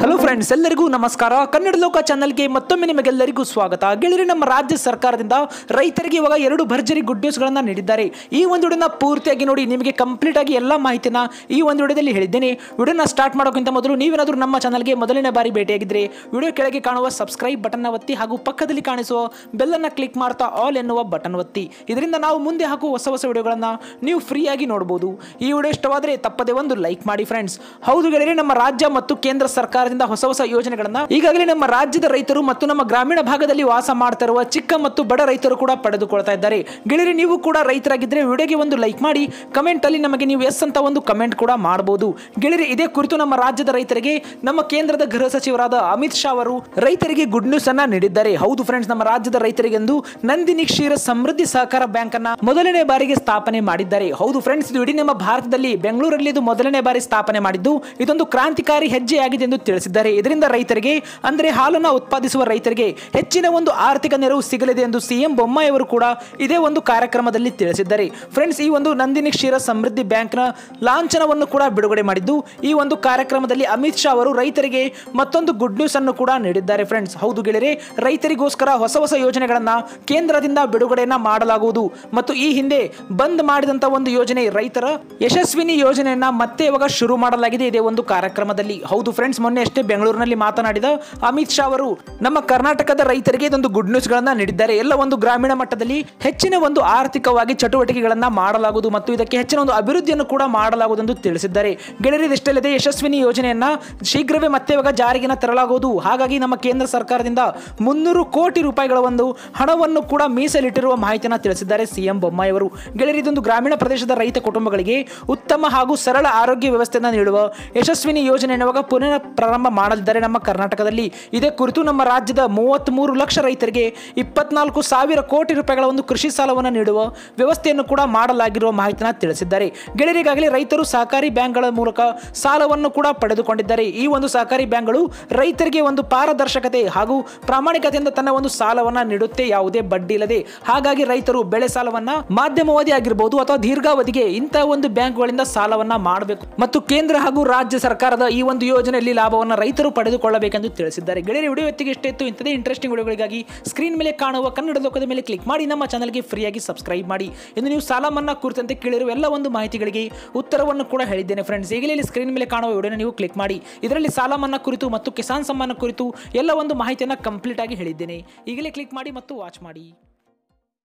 hello friends ಎಲ್ಲರಿಗೂ ನಮಸ್ಕಾರ ಕನ್ನಡ ಲೋಕ ಚಾನಲ್ಗೆ ಮತ್ತೊಮ್ಮೆ ನಿಮಗೆಲ್ಲರಿಗೂ ಸ್ವಾಗತ ಗೆಳೆಯರೆ ನಮ್ಮ ರಾಜ್ಯ ಸರ್ಕಾರದಿಂದ ರೈತರಿಗೆ ಇವಾಗ ಎರಡು ಭರ್ಜರಿ ಗುಡ್ ನ್ಯೂಸ್ಗಳನ್ನು ನೀಡಿದ್ದಾರೆ ಈ ಒಂದು ವಿಡಿಯೋನ ಪೂರ್ತಿಯಾಗಿ ನೋಡಿ ನಿಮಗೆ ಕಂಪ್ಲೀಟ್ ಆಗಿ ಎಲ್ಲ ಮಾಹಿತಿನ ಈ ಒಂದು ವಿಡಿಯೋದಲ್ಲಿ ಹೇಳಿದ್ದೇನೆ ವಿಡಿಯೋನ ಸ್ಟಾರ್ಟ್ ಮಾಡೋಕ್ಕಿಂತ ಮೊದಲು ನೀವೇನಾದರೂ ನಮ್ಮ ಚಾನಲ್ಗೆ ಮೊದಲನೇ ಬಾರಿ ಭೇಟಿಯಾಗಿದ್ದರೆ ವಿಡಿಯೋ ಕೆಳಗೆ ಕಾಣುವ ಸಬ್ಸ್ಕ್ರೈಬ್ ಬಟನ್ ಒತ್ತಿ ಹಾಗೂ ಪಕ್ಕದಲ್ಲಿ ಕಾಣಿಸುವ ಬೆಲ್ಲನ್ನು ಕ್ಲಿಕ್ ಮಾಡ್ತಾ ಆಲ್ ಎನ್ನುವ ಬಟನ್ ಒತ್ತಿ ಇದರಿಂದ ನಾವು ಮುಂದೆ ಹಾಗೂ ಹೊಸ ಹೊಸ ವಿಡಿಯೋಗಳನ್ನು ನೀವು ಫ್ರೀಯಾಗಿ ನೋಡ್ಬೋದು ಈ ವಿಡಿಯೋ ಇಷ್ಟವಾದರೆ ತಪ್ಪದೇ ಒಂದು ಲೈಕ್ ಮಾಡಿ ಫ್ರೆಂಡ್ಸ್ ಹೌದು ಗೆಳೆಯರೆ ನಮ್ಮ ರಾಜ್ಯ ಮತ್ತು ಕೇಂದ್ರ ಸರ್ಕಾರ ಸರ್ಕಾರದಿಂದ ಹೊಸ ಹೊಸ ಯೋಜನೆಗಳನ್ನ ಈಗಾಗಲೇ ನಮ್ಮ ರಾಜ್ಯದ ರೈತರು ಮತ್ತು ನಮ್ಮ ಗ್ರಾಮೀಣ ಭಾಗದಲ್ಲಿ ವಾಸ ಮಾಡ್ತಾ ಚಿಕ್ಕ ಮತ್ತು ಬಡ ರೈತರು ಕೂಡ ಪಡೆದುಕೊಳ್ತಾ ಇದ್ದಾರೆ ಗೆಳೆಯರಿ ನೀವು ಕೂಡ ರೈತರಾಗಿದ್ದರೆ ವಿಡಿಯೋಗೆ ಒಂದು ಲೈಕ್ ಮಾಡಿ ಕಮೆಂಟ್ ಅಲ್ಲಿ ನಮಗೆ ನೀವು ಎಸ್ ಅಂತ ಒಂದು ಕಮೆಂಟ್ ಕೂಡ ಮಾಡಬಹುದು ಗೆಳೆಯರಿ ಇದೇ ಕುರಿತು ನಮ್ಮ ರಾಜ್ಯದ ರೈತರಿಗೆ ನಮ್ಮ ಕೇಂದ್ರದ ಗೃಹ ಸಚಿವರಾದ ಅಮಿತ್ ಶಾ ಅವರು ರೈತರಿಗೆ ಗುಡ್ ನ್ಯೂಸ್ ಅನ್ನ ನೀಡಿದ್ದಾರೆ ಹೌದು ಫ್ರೆಂಡ್ಸ್ ನಮ್ಮ ರಾಜ್ಯದ ರೈತರಿಗೆಂದು ನಂದಿನಿ ಕ್ಷೀರ ಸಮೃದ್ಧಿ ಸಹಕಾರ ಬ್ಯಾಂಕ್ ಅನ್ನ ಮೊದಲನೇ ಬಾರಿಗೆ ಸ್ಥಾಪನೆ ಮಾಡಿದ್ದಾರೆ ಹೌದು ಫ್ರೆಂಡ್ಸ್ ಇದು ಇಡೀ ನಮ್ಮ ಭಾರತದಲ್ಲಿ ಬೆಂಗಳೂರಲ್ಲಿ ಇದು ಮೊದಲನೇ ಬಾರಿ ಸ್ಥಾಪನೆ ಮಾಡಿದ್ದು ಇದೊಂದು ಕ್ರಾಂತಿಕಾರಿ ಹೆಜ್ಜೆಯಾಗಿದೆ ಎಂದು ತಿಳಿದು ತಿಳಿಸಿದ್ದಾರೆ ಇದರಿಂದ ರೈತರಿಗೆ ಅಂದರೆ ಹಾಲನ್ನು ಉತ್ಪಾದಿಸುವ ರೈತರಿಗೆ ಹೆಚ್ಚಿನ ಒಂದು ಆರ್ಥಿಕ ನೆರವು ಸಿಗಲಿದೆ ಎಂದು ಸಿಎಂ ಬೊಮ್ಮಾಯಿ ಅವರು ಕೂಡ ಇದೇ ಒಂದು ಕಾರ್ಯಕ್ರಮದಲ್ಲಿ ತಿಳಿಸಿದ್ದಾರೆ ಫ್ರೆಂಡ್ಸ್ ಈ ಒಂದು ನಂದಿನಿ ಕ್ಷೀರ ಸಮೃದ್ಧಿ ಬ್ಯಾಂಕ್ನ ಲಾಂಛನವನ್ನು ಕೂಡ ಬಿಡುಗಡೆ ಮಾಡಿದ್ದು ಈ ಒಂದು ಕಾರ್ಯಕ್ರಮದಲ್ಲಿ ಅಮಿತ್ ಶಾ ಅವರು ರೈತರಿಗೆ ಮತ್ತೊಂದು ಗುಡ್ ನ್ಯೂಸ್ ಅನ್ನು ಕೂಡ ನೀಡಿದ್ದಾರೆ ಫ್ರೆಂಡ್ಸ್ ಹೌದು ಗೆಳೆಯರೆ ರೈತರಿಗೋಸ್ಕರ ಹೊಸ ಹೊಸ ಯೋಜನೆಗಳನ್ನು ಕೇಂದ್ರದಿಂದ ಬಿಡುಗಡೆಯನ್ನ ಮಾಡಲಾಗುವುದು ಮತ್ತು ಈ ಹಿಂದೆ ಬಂದ್ ಮಾಡಿದಂತ ಒಂದು ಯೋಜನೆ ರೈತರ ಯಶಸ್ವಿನಿ ಯೋಜನೆಯನ್ನ ಮತ್ತೆ ಇವಾಗ ಶುರು ಮಾಡಲಾಗಿದೆ ಇದೇ ಒಂದು ಕಾರ್ಯಕ್ರಮದಲ್ಲಿ ಹೌದು ಫ್ರೆಂಡ್ಸ್ ಮೊನ್ನೆ ಬೆಂಗಳೂರಿನಲ್ಲಿ ಮಾತನಾಡಿದ ಅಮಿತ್ ಶಾ ಅವರು ನಮ್ಮ ಕರ್ನಾಟಕದ ರೈತರಿಗೆ ಇದೊಂದು ಗುಡ್ ನ್ಯೂಸ್ ಗಳನ್ನ ನೀಡಿದ್ದಾರೆ ಎಲ್ಲ ಒಂದು ಗ್ರಾಮೀಣ ಮಟ್ಟದಲ್ಲಿ ಹೆಚ್ಚಿನ ಒಂದು ಆರ್ಥಿಕವಾಗಿ ಚಟುವಟಿಕೆಗಳನ್ನ ಮಾಡಲಾಗುವುದು ಮತ್ತು ಇದಕ್ಕೆ ಹೆಚ್ಚಿನ ಒಂದು ಅಭಿವೃದ್ಧಿಯನ್ನು ಕೂಡ ಮಾಡಲಾಗುವುದು ಎಂದು ತಿಳಿಸಿದ್ದಾರೆ ಗೆಳೆಯರಿದಷ್ಟಲ್ಲದೆ ಯಶಸ್ವಿನಿ ಯೋಜನೆಯನ್ನ ಶೀಘ್ರವೇ ಮತ್ತೆ ಇವಾಗ ಜಾರಿಗೆ ತರಲಾಗುವುದು ಹಾಗಾಗಿ ನಮ್ಮ ಕೇಂದ್ರ ಸರ್ಕಾರದಿಂದ ಮುನ್ನೂರು ಕೋಟಿ ರೂಪಾಯಿಗಳ ಒಂದು ಹಣವನ್ನು ಕೂಡ ಮೀಸಲಿಟ್ಟಿರುವ ಮಾಹಿತಿಯನ್ನು ತಿಳಿಸಿದ್ದಾರೆ ಸಿಎಂ ಬೊಮ್ಮಾಯಿ ಅವರು ಗೆಳೆಯರಿದೊಂದು ಗ್ರಾಮೀಣ ಪ್ರದೇಶದ ರೈತ ಕುಟುಂಬಗಳಿಗೆ ಉತ್ತಮ ಹಾಗೂ ಸರಳ ಆರೋಗ್ಯ ವ್ಯವಸ್ಥೆಯನ್ನು ನೀಡುವ ಯಶಸ್ವಿನಿ ಯೋಜನೆ ಎನ್ನುವಾಗ ಪುನಃ ಮಾಡಲಿದ್ದಾರೆ ನಮ್ಮ ಕರ್ನಾಟಕದಲ್ಲಿ ಇದೇ ಕುರಿತು ನಮ್ಮ ರಾಜ್ಯದ ಮೂರು ಲಕ್ಷ ರೈತರಿಗೆ ಇಪ್ಪತ್ನಾಲ್ಕು ಸಾವಿರ ಕೋಟಿ ರೂಪಾಯಿಗಳ ಒಂದು ಕೃಷಿ ಸಾಲವನ್ನು ನೀಡುವ ವ್ಯವಸ್ಥೆಯನ್ನು ಕೂಡ ಮಾಡಲಾಗಿರುವ ಮಾಹಿತಿಯನ್ನು ತಿಳಿಸಿದ್ದಾರೆ ಗೆಳೆಯರಿಗಾಗಲೇ ರೈತರು ಸಹಕಾರಿ ಬ್ಯಾಂಕ್ಗಳ ಮೂಲಕ ಸಾಲವನ್ನು ಕೂಡ ಪಡೆದುಕೊಂಡಿದ್ದಾರೆ ಈ ಒಂದು ಸಹಕಾರಿ ಬ್ಯಾಂಕ್ಗಳು ರೈತರಿಗೆ ಒಂದು ಪಾರದರ್ಶಕತೆ ಹಾಗೂ ಪ್ರಾಮಾಣಿಕತೆಯಿಂದ ತನ್ನ ಒಂದು ಸಾಲವನ್ನು ನೀಡುತ್ತೆ ಯಾವುದೇ ಬಡ್ಡಿ ಇಲ್ಲದೆ ಹಾಗಾಗಿ ರೈತರು ಬೆಳೆ ಸಾಲವನ್ನು ಮಾಧ್ಯಮವಾದಿ ಆಗಿರಬಹುದು ಅಥವಾ ದೀರ್ಘಾವಧಿಗೆ ಇಂತಹ ಒಂದು ಬ್ಯಾಂಕ್ಗಳಿಂದ ಸಾಲವನ್ನು ಮಾಡಬೇಕು ಮತ್ತು ಕೇಂದ್ರ ಹಾಗೂ ರಾಜ್ಯ ಸರ್ಕಾರದ ಈ ಒಂದು ಯೋಜನೆಯಲ್ಲಿ ಲಾಭವನ್ನು ಲಾಭವನ್ನು ರೈತರು ಪಡೆದುಕೊಳ್ಳಬೇಕೆಂದು ತಿಳಿಸಿದ್ದಾರೆ ಗೆಳೆಯರ ವಿಡಿಯೋ ಎತ್ತಿಗೆ ಇಷ್ಟೇ ಇತ್ತು ಇಂಥದೇ ಇಂಟ್ರೆಸ್ಟಿಂಗ್ ವಿಡಿಯೋಗಳಿಗಾಗಿ ಸ್ಕ್ರೀನ್ ಮೇಲೆ ಕಾಣುವ ಕನ್ನಡ ಲೋಕದ ಮೇಲೆ ಕ್ಲಿಕ್ ಮಾಡಿ ನಮ್ಮ ಚಾನಲ್ಗೆ ಫ್ರೀಯಾಗಿ ಸಬ್ಸ್ಕ್ರೈಬ್ ಮಾಡಿ ಎಂದು ನೀವು ಸಾಲ ಮನ್ನಾ ಕುರಿತಂತೆ ಕೇಳಿರುವ ಎಲ್ಲ ಒಂದು ಮಾಹಿತಿಗಳಿಗೆ ಉತ್ತರವನ್ನು ಕೂಡ ಹೇಳಿದ್ದೇನೆ ಫ್ರೆಂಡ್ಸ್ ಈಗಲೇ ಇಲ್ಲಿ ಸ್ಕ್ರೀನ್ ಮೇಲೆ ಕಾಣುವ ವಿಡಿಯೋನ ನೀವು ಕ್ಲಿಕ್ ಮಾಡಿ ಇದರಲ್ಲಿ ಸಾಲ ಮನ್ನಾ ಕುರಿತು ಮತ್ತು ಕಿಸಾನ್ ಸಮ್ಮಾನ ಕುರಿತು ಎಲ್ಲ ಒಂದು ಮಾಹಿತಿಯನ್ನು ಕಂಪ್ಲೀಟ್ ಆಗಿ ಹೇಳಿದ್ದೇನೆ ಈಗಲೇ ಕ್ಲಿಕ್ ಮಾಡಿ ಮತ್ತು ವಾಚ್ ಮಾಡಿ